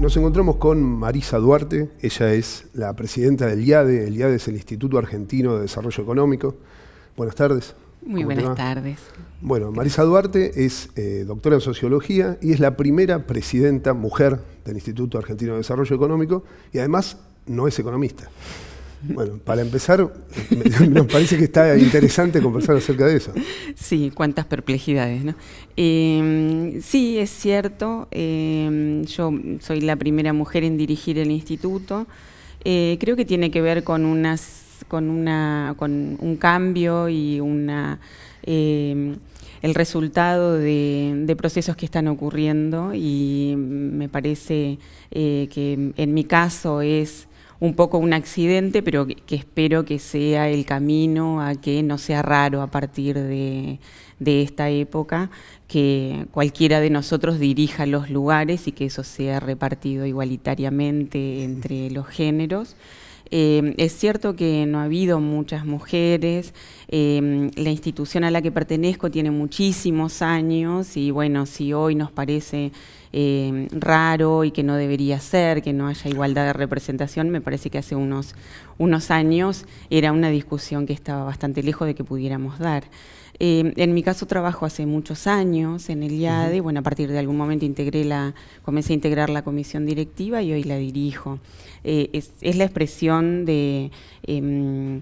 Nos encontramos con Marisa Duarte, ella es la presidenta del IADE, el IADE es el Instituto Argentino de Desarrollo Económico. Buenas tardes. Muy buenas tardes. Bueno, Marisa Duarte es eh, doctora en sociología y es la primera presidenta mujer del Instituto Argentino de Desarrollo Económico y además no es economista. Bueno, para empezar, nos parece que está interesante conversar acerca de eso. Sí, cuántas perplejidades, ¿no? Em, sí, es cierto, em, yo soy la primera mujer en dirigir el instituto. Eh, creo que tiene que ver con unas con una con un cambio y una em, el resultado de, procesos que están ocurriendo y me parece eh, que en mi caso es un poco un accidente, pero que, espero que sea el camino a que no sea raro a partir de, esta época, que cualquiera de nosotros dirija los lugares y que eso sea repartido igualitariamente entre los géneros. Eh, es cierto que no ha habido muchas mujeres, eh, la institución a la que pertenezco tiene muchísimos años y bueno, si hoy nos parece Em, raro y que no debería ser, que no haya igualdad de representación, me parece que hace unos, unos años era una discusión que estaba bastante lejos de que pudiéramos dar. Em, en mi caso trabajo hace muchos años en el IADE, bueno, a partir de algún momento integré la, comencé a integrar la comisión directiva y hoy la dirijo. Eh, es, la expresión de em,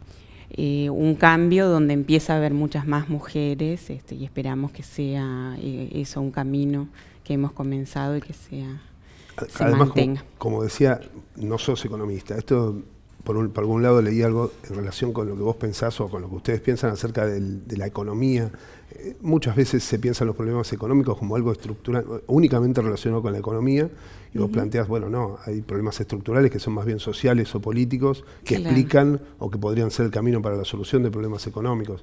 eh, un cambio donde empieza a haber muchas más mujeres este, y esperamos que sea eh, eso un camino que hemos comenzado y que sea, Además, Como, decía, no sos economista. Esto, por, un, algún lado, leí algo en relación con lo que vos pensás o con lo que ustedes piensan acerca de la economía. Eh, muchas veces se piensan los problemas económicos como algo estructural, únicamente relacionado con la economía, y vos planteas planteás, bueno, no, hay problemas estructurales que son más bien sociales o políticos que explican o que podrían ser el camino para la solución de problemas económicos.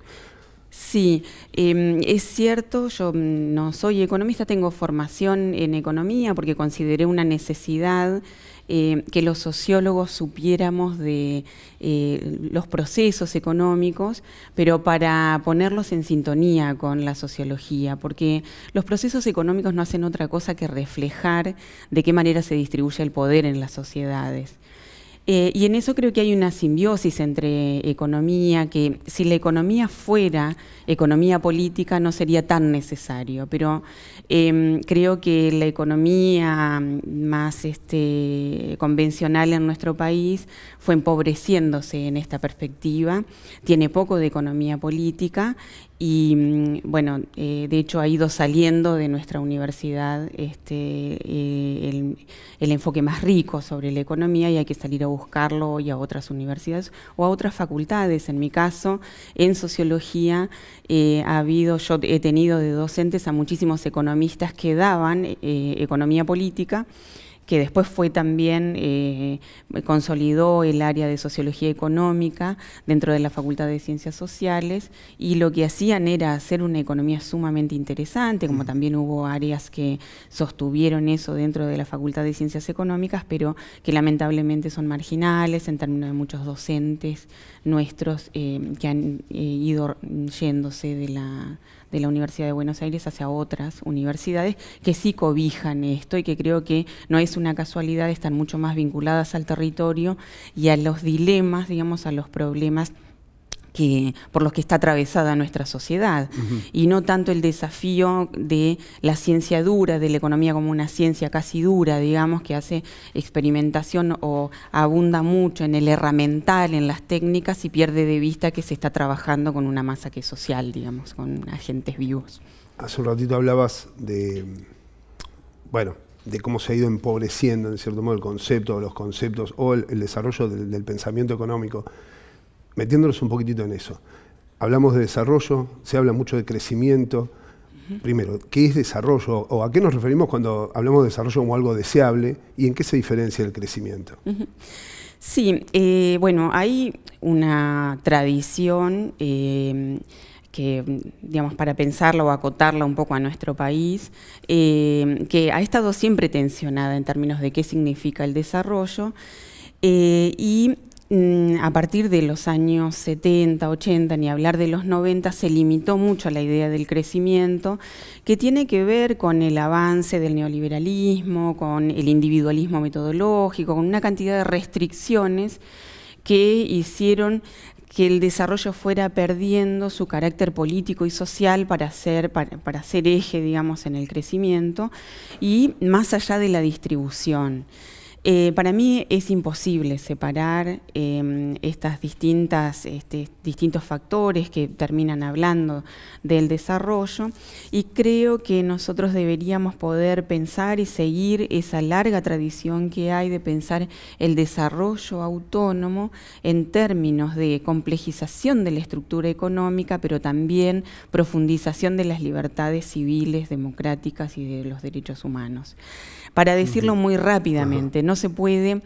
Sí, em, es cierto, yo mm, no soy economista, tengo formación en economía porque consideré una necesidad eh, que los sociólogos supiéramos de eh, los procesos económicos, pero para ponerlos en sintonía con la sociología, porque los procesos económicos no hacen otra cosa que reflejar de qué manera se distribuye el poder en las sociedades. Eh, y en eso creo que hay una simbiosis entre economía, que si la economía fuera economía política no sería tan necesario, pero em, creo que la economía más este, convencional en nuestro país fue empobreciéndose en esta perspectiva, tiene poco de economía política y mm, bueno, eh, de hecho ha ido saliendo de nuestra universidad este, eh, el, enfoque más rico sobre la economía y hay que salir a buscarlo y a otras universidades o a otras facultades. En mi caso, en sociología eh, ha habido, yo he tenido de docentes a muchísimos economistas que daban economía política que después fue también, eh, consolidó el área de sociología económica dentro de la Facultad de Ciencias Sociales y lo que hacían era hacer una economía sumamente interesante, como mm. también hubo áreas que sostuvieron eso dentro de la Facultad de Ciencias Económicas, pero que lamentablemente son marginales en términos de muchos docentes nuestros eh, que han eh, ido yéndose de la, de la Universidad de Buenos Aires hacia otras universidades que sí cobijan esto y que creo que no es una casualidad, están mucho más vinculadas al territorio y a los dilemas, digamos, a los problemas que, por los que está atravesada nuestra sociedad, y no tanto el desafío de la ciencia dura, de la economía como una ciencia casi dura, digamos, que hace experimentación o abunda mucho en el herramental, en las técnicas, y pierde de vista que se está trabajando con una masa que es social, digamos, con agentes vivos. Hace un ratito hablabas de, bueno, de cómo se ha ido empobreciendo, en cierto modo, el concepto, los conceptos o el, desarrollo del, pensamiento económico metiéndonos un poquitito en eso. Hablamos de desarrollo, se habla mucho de crecimiento. Primero, ¿qué es desarrollo o a qué nos referimos cuando hablamos de desarrollo como algo deseable y en qué se diferencia el crecimiento? Sí, eh, bueno, hay una tradición em, que, digamos, para pensarla o acotarla un poco a nuestro país, em, que ha estado siempre tensionada en términos de qué significa el desarrollo. Eh, y Mm, a partir de los años 70, 80, ni hablar de los 90, se limitó mucho la idea del crecimiento, que tiene que ver con el avance del neoliberalismo, con el individualismo metodológico, con una cantidad de restricciones que hicieron que el desarrollo fuera perdiendo su carácter político y social para ser, eje, digamos, en el crecimiento, y más allá de la distribución. Eh, para mí es imposible separar estos em, estas distintas, este, distintos factores que terminan hablando del desarrollo y creo que nosotros deberíamos poder pensar y seguir esa larga tradición que hay de pensar el desarrollo autónomo en términos de complejización de la estructura económica, pero también profundización de las libertades civiles, democráticas y de los derechos humanos. Para decirlo muy rápidamente, no se puede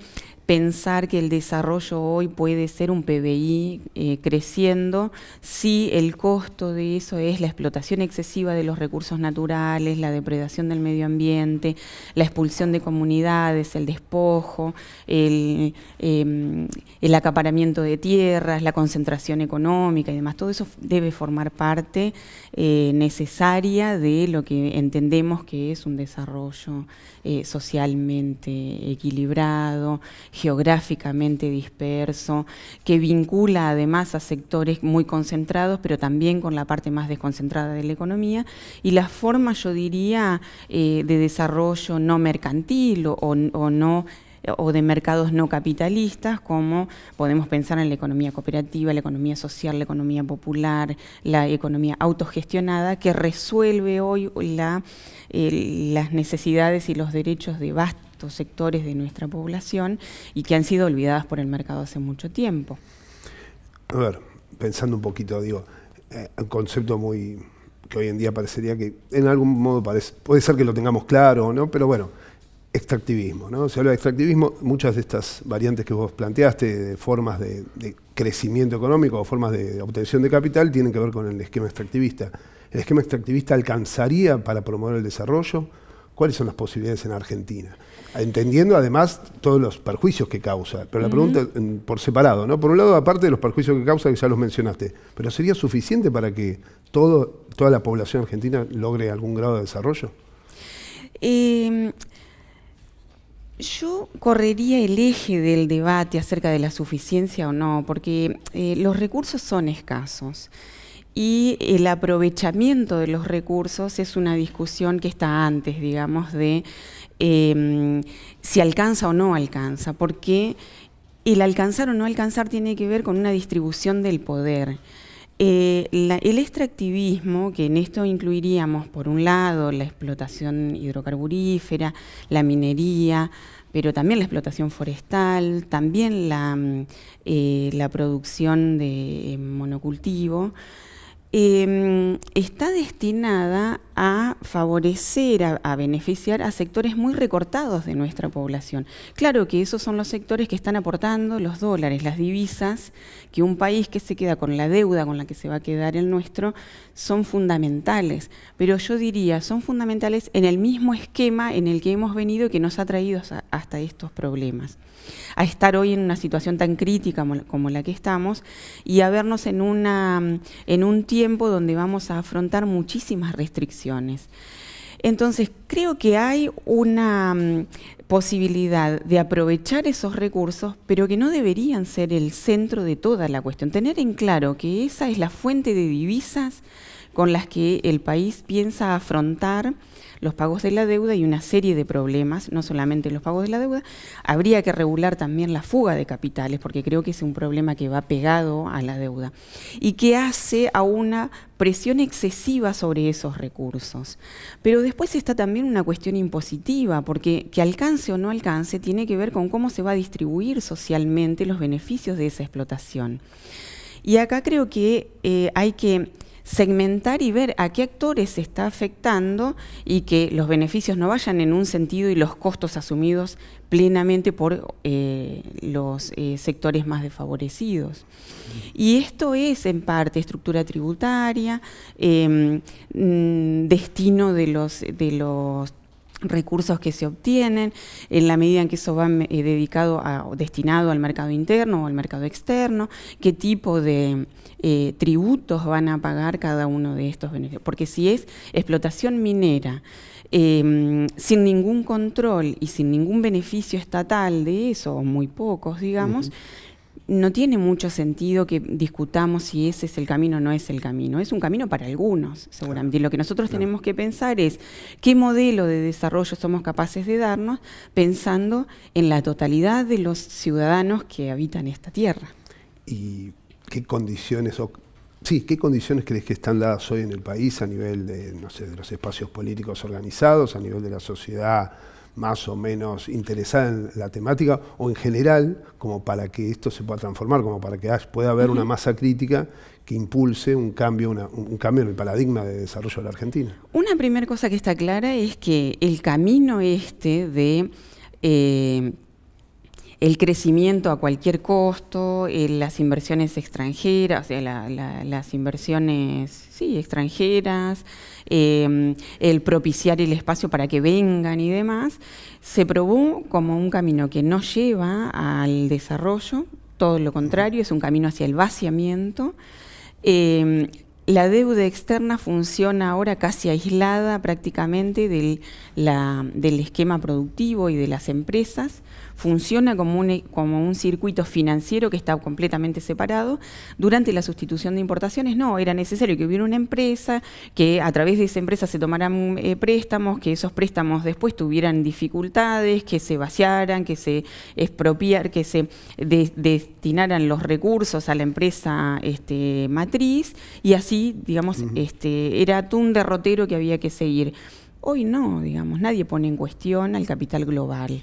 pensar que el desarrollo hoy puede ser un PBI eh, creciendo si el costo de eso es la explotación excesiva de los recursos naturales, la depredación del medio ambiente, la expulsión de comunidades, el despojo, el, em, acaparamiento de tierras, la concentración económica y demás. Todo eso debe formar parte eh, necesaria de lo que entendemos que es un desarrollo eh, socialmente equilibrado, geográficamente disperso, que vincula además a sectores muy concentrados, pero también con la parte más desconcentrada de la economía, y la forma, yo diría, eh, de desarrollo no mercantil o, no o de mercados no capitalistas, como podemos pensar en la economía cooperativa, la economía social, la economía popular, la economía autogestionada, que resuelve hoy la, eh, las necesidades y los derechos de vastas estos sectores de nuestra población y que han sido olvidadas por el mercado hace mucho tiempo. A ver, pensando un poquito, digo, eh, un concepto muy que hoy en día parecería que en algún modo parece, puede ser que lo tengamos claro o no, pero bueno, extractivismo, ¿no? Se habla de extractivismo, muchas de estas variantes que vos planteaste, de formas de crecimiento económico o formas de obtención de capital, tienen que ver con el esquema extractivista. ¿El esquema extractivista alcanzaría para promover el desarrollo? cuáles son las posibilidades en Argentina. Entendiendo además todos los perjuicios que causa. Pero la pregunta mm, por separado, ¿no? Por un lado, aparte de los perjuicios que causa, que ya los mencionaste, pero ¿sería suficiente para que toda la población argentina logre algún grado de desarrollo? Em, yo correría el eje del debate acerca de la suficiencia o no, porque eh, los recursos son escasos y el aprovechamiento de los recursos es una discusión que está antes, digamos, de em, si alcanza o no alcanza, porque el alcanzar o no alcanzar tiene que ver con una distribución del poder. Eh, el extractivismo, que en esto incluiríamos por un lado la explotación hidrocarburífera, la minería, pero también la explotación forestal, también la mm, eh, producción de eh, monocultivo, Em, está destinada a favorecer, a, beneficiar a sectores muy recortados de nuestra población. Claro que esos son los sectores que están aportando los dólares, las divisas, que un país que se queda con la deuda con la que se va a quedar el nuestro, son fundamentales. Pero yo diría, son fundamentales en el mismo esquema en el que hemos venido que nos ha traído hasta estos problemas. A estar hoy en una situación tan crítica como la que estamos y a vernos en, una, en un tiempo donde vamos a afrontar muchísimas restricciones entonces, creo que hay una mm, posibilidad de aprovechar esos recursos, pero que no deberían ser el centro de toda la cuestión. Tener en claro que esa es la fuente de divisas con las que el país piensa afrontar los pagos de la deuda y una serie de problemas, no solamente los pagos de la deuda. Habría que regular también la fuga de capitales, porque creo que es un problema que va pegado a la deuda y que hace a una presión excesiva sobre esos recursos. Pero después está también una cuestión impositiva, porque que alcance o no alcance tiene que ver con cómo se va a distribuir socialmente los beneficios de esa explotación. Y acá creo que eh, hay que segmentar y ver a qué actores se está afectando y que los beneficios no vayan en un sentido y los costos asumidos plenamente por eh, los eh, sectores más desfavorecidos. Y esto es en parte estructura tributaria, em, mm, destino de los, de los recursos que se obtienen, en la medida en que eso va eh, dedicado a, destinado al mercado interno o al mercado externo, qué tipo de eh, tributos van a pagar cada uno de estos beneficios. Porque si es explotación minera, em, sin ningún control y sin ningún beneficio estatal de eso, o muy pocos, digamos, no tiene mucho sentido que discutamos si ese es el camino o no es el camino. Es un camino para algunos, seguramente. lo que nosotros tenemos que pensar es qué modelo de desarrollo somos capaces de darnos pensando en la totalidad de los ciudadanos que habitan esta tierra. ¿Y qué condiciones o Sí, ¿qué condiciones crees que están dadas hoy en el país a nivel de, no sé, de los espacios políticos organizados, a nivel de la sociedad más o menos interesada en la temática o en general, como para que esto se pueda transformar, como para que pueda haber una masa crítica que impulse un cambio, un cambio en el paradigma de desarrollo de la Argentina. Una primera cosa que está clara es que el camino este de eh, el crecimiento a cualquier costo, eh, las inversiones extranjeras, eh, las inversiones extranjeras, em, el propiciar el espacio para que vengan y demás, se probó como un camino que no lleva al desarrollo, todo lo contrario, es un camino hacia el vaciamiento. Em, la deuda externa funciona ahora casi aislada prácticamente del esquema productivo y de las empresas, funciona como un, como un circuito financiero que está completamente separado. Durante la sustitución de importaciones no, era necesario que hubiera una empresa, que a través de esa empresa se tomaran eh, préstamos, que esos préstamos después tuvieran dificultades, que se vaciaran, que se expropiar, que se destinaran los recursos a la empresa este, matriz y así, digamos, este, era un derrotero que había que seguir. Hoy no, digamos, nadie pone en cuestión al capital global.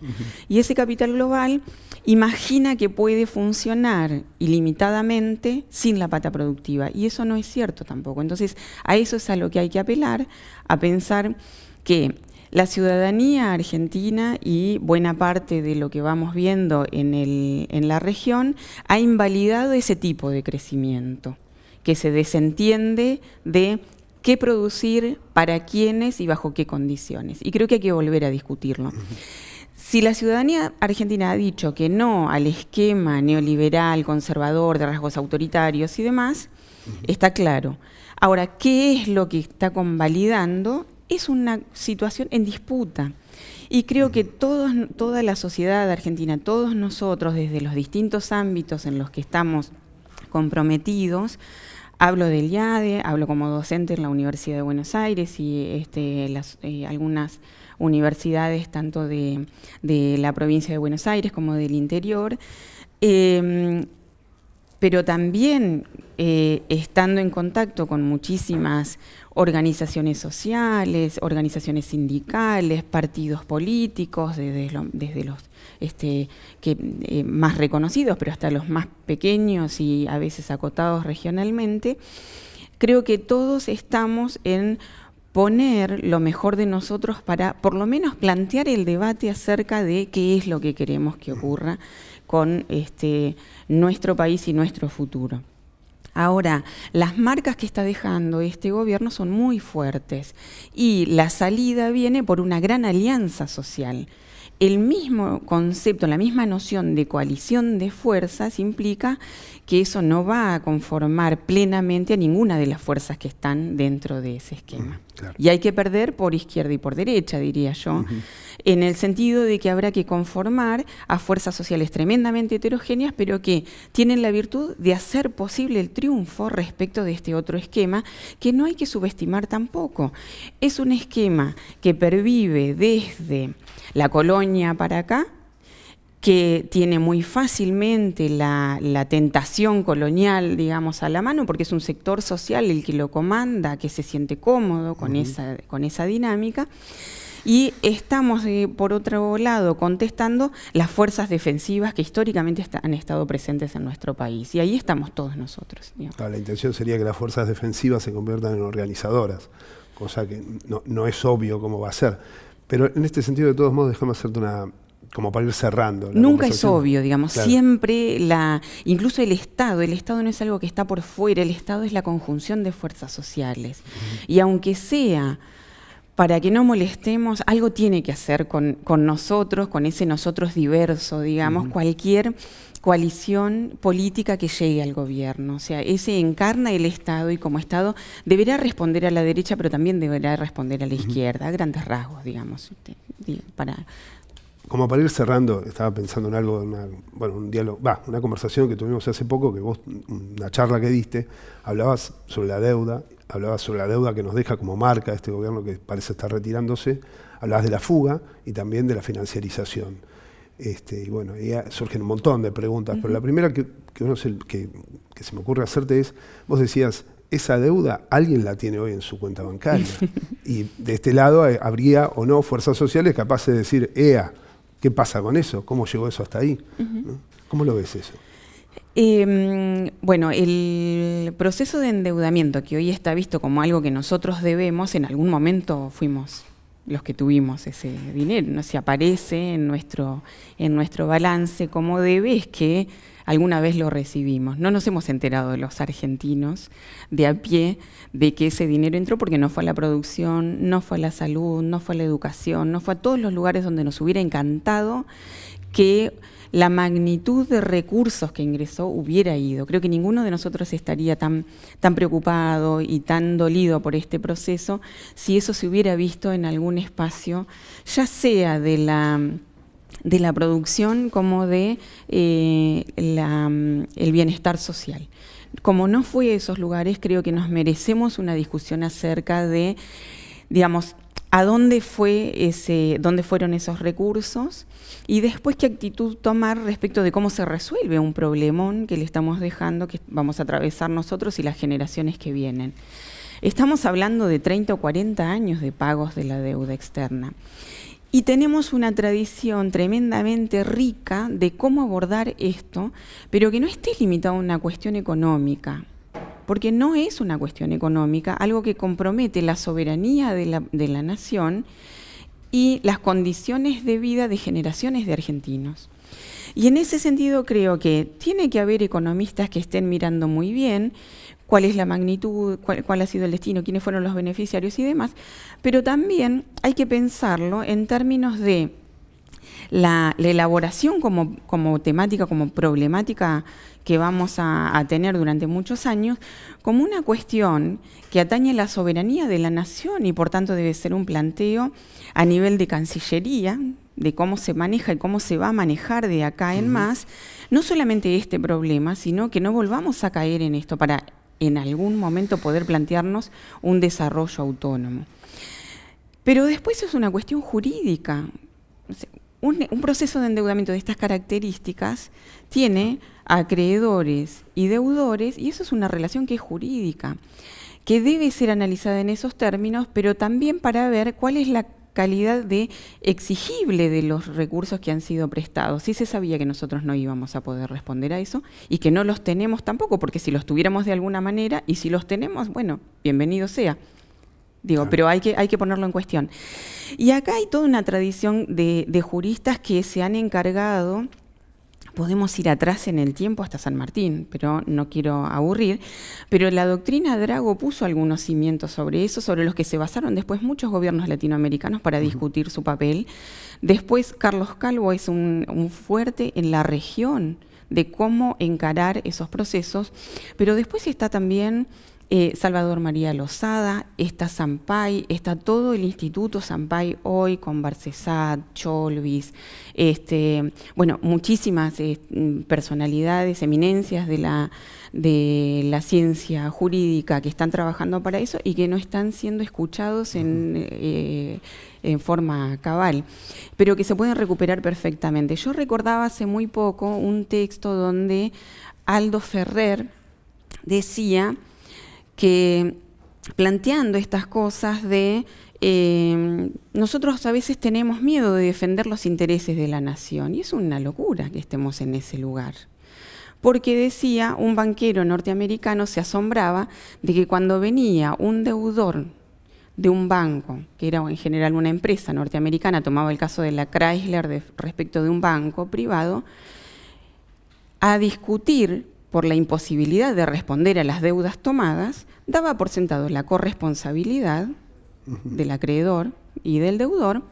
Y ese capital global imagina que puede funcionar ilimitadamente sin la pata productiva. Y eso no es cierto tampoco. Entonces, a eso es a lo que hay que apelar, a pensar que la ciudadanía argentina y buena parte de lo que vamos viendo en la región ha invalidado ese tipo de crecimiento que se desentiende de qué producir, para quiénes y bajo qué condiciones. Y creo que hay que volver a discutirlo. Si la ciudadanía argentina ha dicho que no al esquema neoliberal, conservador, de rasgos autoritarios y demás, está claro. Ahora, ¿qué es lo que está convalidando? Es una situación en disputa. Y creo que todos, toda la sociedad argentina, todos nosotros, desde los distintos ámbitos en los que estamos comprometidos, Hablo del IADE, hablo como docente en la Universidad de Buenos Aires y este, eh, algunas universidades tanto de, la provincia de Buenos Aires como del interior. Em, pero también eh, estando en contacto con muchísimas organizaciones sociales, organizaciones sindicales, partidos políticos, desde, los este, eh, más reconocidos, pero hasta los más pequeños y a veces acotados regionalmente, creo que todos estamos en poner lo mejor de nosotros para por lo menos plantear el debate acerca de qué es lo que queremos que ocurra con este, nuestro país y nuestro futuro. Ahora, las marcas que está dejando este gobierno son muy fuertes y la salida viene por una gran alianza social. El mismo concepto, la misma noción de coalición de fuerzas implica que eso no va a conformar plenamente a ninguna de las fuerzas que están dentro de ese esquema. Y hay que perder por izquierda y por derecha, diría yo, en el sentido de que habrá que conformar a fuerzas sociales tremendamente heterogéneas, pero que tienen la virtud de hacer posible el triunfo respecto de este otro esquema, que no hay que subestimar tampoco. Es un esquema que pervive desde la colonia para acá, que tiene muy fácilmente la, tentación colonial, digamos, a la mano, porque es un sector social el que lo comanda, que se siente cómodo con, esa, con esa dinámica. Y estamos, eh, por otro lado, contestando las fuerzas defensivas que históricamente han estado presentes en nuestro país. Y ahí estamos todos nosotros. la intención sería que las fuerzas defensivas se conviertan en organizadoras, cosa que no, es obvio cómo va a ser. Pero en este sentido, de todos modos, déjame hacerte una, como para ir cerrando. Nunca es obvio, digamos, siempre la, incluso el Estado, el Estado no es algo que está por fuera, el Estado es la conjunción de fuerzas sociales. Y aunque sea para que no molestemos, algo tiene que hacer con, nosotros, con ese nosotros diverso, digamos, cualquier coalición política que llegue al gobierno. O sea, ese encarna el Estado y como Estado deberá responder a la derecha, pero también deberá responder a la izquierda, a grandes rasgos, digamos, para como para ir cerrando, estaba pensando en algo, bueno, un diálogo, va, una conversación que tuvimos hace poco, que vos, una charla que diste, hablabas sobre la deuda, hablabas sobre la deuda que nos deja como marca este gobierno que parece estar retirándose, hablabas de la fuga y también de la financiarización. Este, y bueno, ya surgen un montón de preguntas, pero la primera que, uno que, que se me ocurre hacerte es, vos decías, esa deuda alguien la tiene hoy en su cuenta bancaria. y de este lado eh, habría o no fuerzas sociales capaces de decir, EA, ¿Qué pasa con eso? ¿Cómo llegó eso hasta ahí? ¿Cómo lo ves eso? Em, bueno, el proceso de endeudamiento que hoy está visto como algo que nosotros debemos, en algún momento fuimos los que tuvimos ese dinero, ¿no? aparece en nuestro, en nuestro balance como debes que alguna vez lo recibimos. No nos hemos enterado de los argentinos de a pie de que ese dinero entró porque no fue a la producción, no fue a la salud, no fue a la educación, no fue a todos los lugares donde nos hubiera encantado que la magnitud de recursos que ingresó hubiera ido. Creo que ninguno de nosotros estaría tan, tan preocupado y tan dolido por este proceso si eso se hubiera visto en algún espacio, ya sea de la de la producción como de eh, mm, el bienestar social. Como no fui a esos lugares, creo que nos merecemos una discusión acerca de, digamos, a dónde fue dónde fueron esos recursos y después qué actitud tomar respecto de cómo se resuelve un problemón que le estamos dejando, que vamos a atravesar nosotros y las generaciones que vienen. Estamos hablando de 30 o 40 años de pagos de la deuda externa. Y tenemos una tradición tremendamente rica de cómo abordar esto, pero que no esté limitado a una cuestión económica, porque no es una cuestión económica, algo que compromete la soberanía de la, nación y las condiciones de vida de generaciones de argentinos. Y en ese sentido creo que tiene que haber economistas que estén mirando muy bien cuál es la magnitud, cuál, ha sido el destino, quiénes fueron los beneficiarios y demás, pero también hay que pensarlo en términos de la, elaboración como, como, temática, como problemática que vamos a, tener durante muchos años, como una cuestión que atañe la soberanía de la nación y por tanto debe ser un planteo a nivel de Cancillería, de cómo se maneja y cómo se va a manejar de acá en más, no solamente este problema, sino que no volvamos a caer en esto para en algún momento poder plantearnos un desarrollo autónomo. Pero después es una cuestión jurídica. Un, proceso de endeudamiento de estas características tiene acreedores y deudores, y eso es una relación que es jurídica, que debe ser analizada en esos términos, pero también para ver cuál es la calidad de exigible de los recursos que han sido prestados. Sí se sabía que nosotros no íbamos a poder responder a eso y que no los tenemos tampoco, porque si los tuviéramos de alguna manera y si los tenemos, bueno, bienvenido sea. Digo, pero hay que, hay que ponerlo en cuestión. Y acá hay toda una tradición de, de juristas que se han encargado podemos ir atrás en el tiempo hasta San Martín, pero no quiero aburrir. Pero la doctrina Drago puso algunos cimientos sobre eso, sobre los que se basaron después muchos gobiernos latinoamericanos para discutir su papel. Después, Carlos Calvo es un, fuerte en la región de cómo encarar esos procesos, pero después está también eh, Salvador María Lozada, está Sampay, está todo el Instituto Sampay hoy con Barcesat, Cholvis, este, bueno, muchísimas eh, personalidades, eminencias de la, ciencia jurídica que están trabajando para eso y que no están siendo escuchados en, eh, en forma cabal, pero que se pueden recuperar perfectamente. Yo recordaba hace muy poco un texto donde Aldo Ferrer decía, que planteando estas cosas de eh, nosotros a veces tenemos miedo de defender los intereses de la nación y es una locura que estemos en ese lugar. Porque decía, un banquero norteamericano se asombraba de que cuando venía un deudor de un banco, que era en general una empresa norteamericana, tomaba el caso de la Chrysler respecto de un banco privado, a discutir por la imposibilidad de responder a las deudas tomadas, daba por sentado la corresponsabilidad del acreedor y del deudor,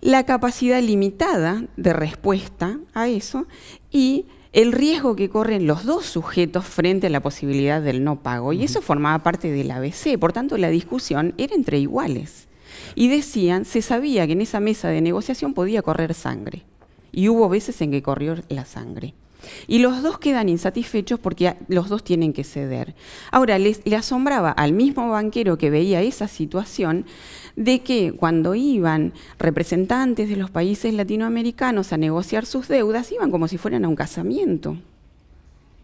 la capacidad limitada de respuesta a eso y el riesgo que corren los dos sujetos frente a la posibilidad del no pago. Y eso formaba parte del ABC, por tanto la discusión era entre iguales. Y decían, se sabía que en esa mesa de negociación podía correr sangre. Y hubo veces en que corrió la sangre. Y los dos quedan insatisfechos porque los dos tienen que ceder. Ahora, le asombraba al mismo banquero que veía esa situación de que cuando iban representantes de los países latinoamericanos a negociar sus deudas, iban como si fueran a un casamiento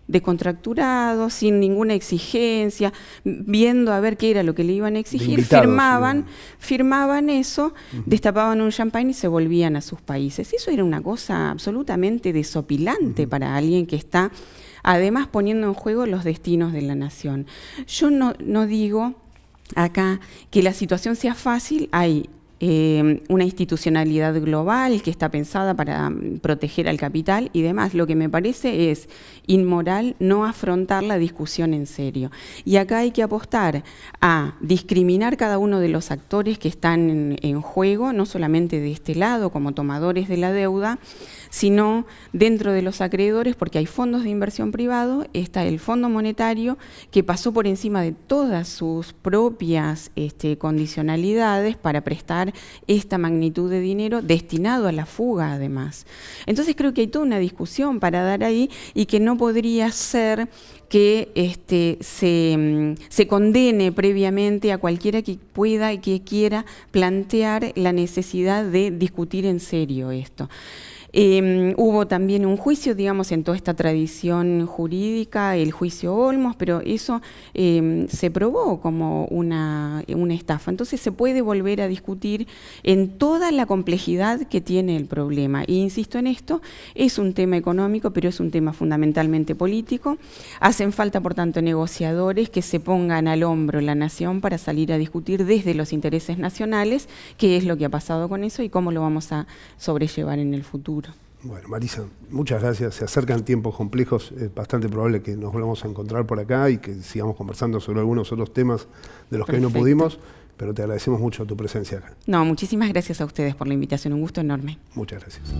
de sin ninguna exigencia, viendo a ver qué era lo que le iban a exigir, firmaban, firmaban eso, destapaban un champagne y se volvían a sus países. Eso era una cosa absolutamente desopilante para alguien que está además poniendo en juego los destinos de la nación. Yo no, no digo acá que la situación sea fácil, hay Em, una institucionalidad global que está pensada para mm, proteger al capital y demás. Lo que me parece es inmoral no afrontar la discusión en serio. Y acá hay que apostar a discriminar cada uno de los actores que están en, juego, no solamente de este lado como tomadores de la deuda, sino dentro de los acreedores, porque hay fondos de inversión privado, está el Fondo Monetario que pasó por encima de todas sus propias este, condicionalidades para prestar esta magnitud de dinero destinado a la fuga además. Entonces creo que hay toda una discusión para dar ahí y que no podría ser que este, se, mm, se, condene previamente a cualquiera que pueda y que quiera plantear la necesidad de discutir en serio esto. Em, hubo también un juicio, digamos, en toda esta tradición jurídica, el juicio Olmos, pero eso em, se probó como una, una estafa. Entonces se puede volver a discutir en toda la complejidad que tiene el problema. E insisto en esto, es un tema económico, pero es un tema fundamentalmente político. Hacen falta, por tanto, negociadores que se pongan al hombro la nación para salir a discutir desde los intereses nacionales qué es lo que ha pasado con eso y cómo lo vamos a sobrellevar en el futuro. Bueno, Marisa, muchas gracias. Se acercan tiempos complejos. Es bastante probable que nos volvamos a encontrar por acá y que sigamos conversando sobre algunos otros temas de los que no pudimos. Pero te agradecemos mucho tu presencia acá. No, muchísimas gracias a ustedes por la invitación. Un gusto enorme. Muchas gracias.